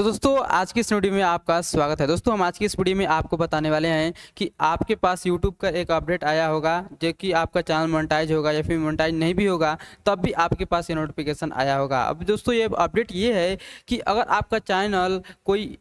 तो दोस्तों आज की इस वीडियो में आपका स्वागत है दोस्तों हम आज की इस वीडियो में आपको बताने वाले हैं कि आपके पास यूट्यूब का एक अपडेट आया होगा जो कि आपका चैनल मोनेटाइज होगा या फिर मोनेटाइज नहीं भी होगा तब भी आपके पास ये नोटिफिकेशन आया होगा अब दोस्तों ये अपडेट ये है कि अगर आपका चैनल कोई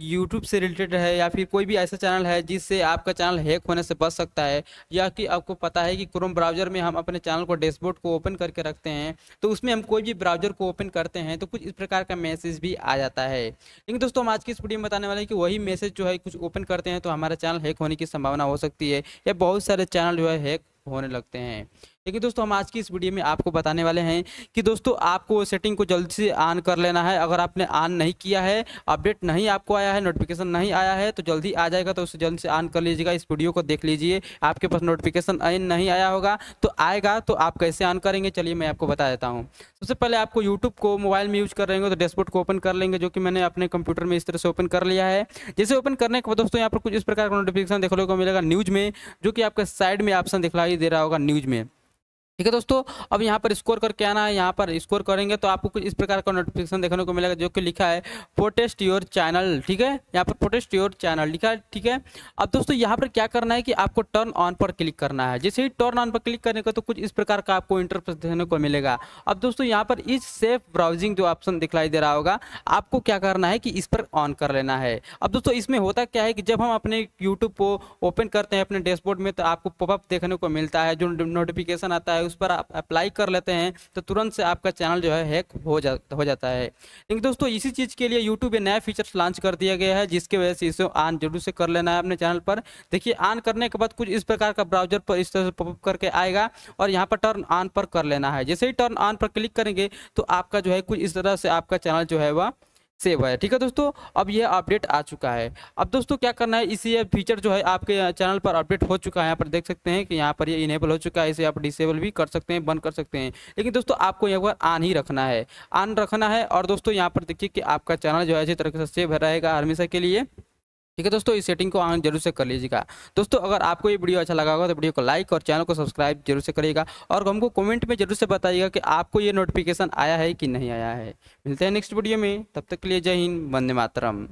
यूट्यूब से रिलेटेड है या फिर कोई भी ऐसा चैनल है जिससे आपका चैनल हैक होने से बच सकता है या कि आपको पता है कि क्रोम ब्राउज़र में हम अपने चैनल को डैशबोर्ड को ओपन करके रखते हैं तो उसमें हम कोई भी ब्राउज़र को ओपन करते हैं तो कुछ इस प्रकार का मैसेज भी आ जाता है लेकिन दोस्तों हम आज की इस वीडियो में बताने वाले हैं कि वही मैसेज जो है कुछ ओपन करते हैं तो हमारा चैनल हैक होने की संभावना हो सकती है या बहुत सारे चैनल जो है हैक होने लगते हैं देखिए दोस्तों हम आज की इस वीडियो में आपको बताने वाले हैं कि दोस्तों आपको सेटिंग को जल्दी से ऑन कर लेना है अगर आपने ऑन नहीं किया है अपडेट नहीं आपको आया है नोटिफिकेशन नहीं आया है तो जल्दी आ जाएगा तो उसे जल्दी से ऑन कर लीजिएगा इस वीडियो को देख लीजिए आपके पास नोटिफिकेशन नहीं आया होगा तो आएगा तो आप कैसे ऑन करेंगे चलिए मैं आपको बता देता हूँ सबसे पहले आपको यूट्यूब को मोबाइल में यूज कर रहे हो तो डैशबोर्ड को ओपन कर लेंगे जो कि मैंने अपने कंप्यूटर में इस तरह से ओपन कर लिया है जैसे ओपन करने के बाद दोस्तों यहाँ पर कुछ इस प्रकार का नोटिफिकेशन देखने को मिलेगा न्यूज़ में जो कि आपके साइड में ऑप्शन दिखलाई दे रहा होगा न्यूज़ में ठीक है दोस्तों अब यहाँ पर स्कोर करके आना है यहाँ पर स्कोर करेंगे तो आपको कुछ इस प्रकार का नोटिफिकेशन देखने को मिलेगा जो कि लिखा है प्रोटेस्ट योर चैनल ठीक है यहाँ पर प्रोटेस्ट योर चैनल लिखा है ठीक है अब दोस्तों यहाँ पर क्या करना है कि आपको टर्न ऑन पर क्लिक करना है जैसे ही टर्न ऑन पर क्लिक करने का तो कुछ इस प्रकार का आपको इंटरफेस देखने को मिलेगा अब दोस्तों यहाँ पर इस सेफ ब्राउजिंग जो ऑप्शन दिखाई दे रहा होगा आपको क्या करना है कि इस पर ऑन कर लेना है अब दोस्तों इसमें होता क्या है कि जब हम अपने यूट्यूब को ओपन करते हैं अपने डैशबोर्ड में तो आपको पॉपअप देखने को मिलता है जो नोटिफिकेशन आता है उस पर आप अप्लाई कर लेते हैं तो तुरंत से आपका चैनल जो है हैक हो जा हो जाता है लेकिन दोस्तों इसी चीज़ के लिए यूट्यूब ये नया फीचर्स लॉन्च कर दिया गया है जिसके वजह से इसे ऑन जरूर से कर लेना है अपने चैनल पर देखिए ऑन करने के बाद कुछ इस प्रकार का ब्राउजर पर इस तरह से पॉपअप करके आएगा और यहाँ पर टर्न ऑन पर कर लेना है जैसे ही टर्न ऑन पर क्लिक करेंगे तो आपका जो है कुछ इस तरह से आपका चैनल जो है वह सेव है ठीक है दोस्तों अब यह अपडेट आ चुका है अब दोस्तों क्या करना है इसी ये फीचर जो है आपके चैनल पर अपडेट हो चुका है यहाँ पर देख सकते हैं कि यहाँ पर ये यह इनेबल हो चुका है इसे आप डिसेबल भी कर सकते हैं बंद कर सकते हैं लेकिन दोस्तों आपको यहाँ पर आन ही रखना है आन रखना है और दोस्तों यहाँ पर देखिए कि आपका चैनल जो है इसी तरीके से सेव रहेगा हमेशा के लिए ठीक है दोस्तों इस सेटिंग को ऑन जरूर से कर लीजिएगा दोस्तों अगर आपको ये वीडियो अच्छा लगा होगा तो वीडियो को लाइक और चैनल को सब्सक्राइब जरूर से करिएगा और हमको कमेंट में जरूर से बताइएगा कि आपको ये नोटिफिकेशन आया है कि नहीं आया है मिलते हैं नेक्स्ट वीडियो में तब तक के लिए जय हिंद वंदे मातरम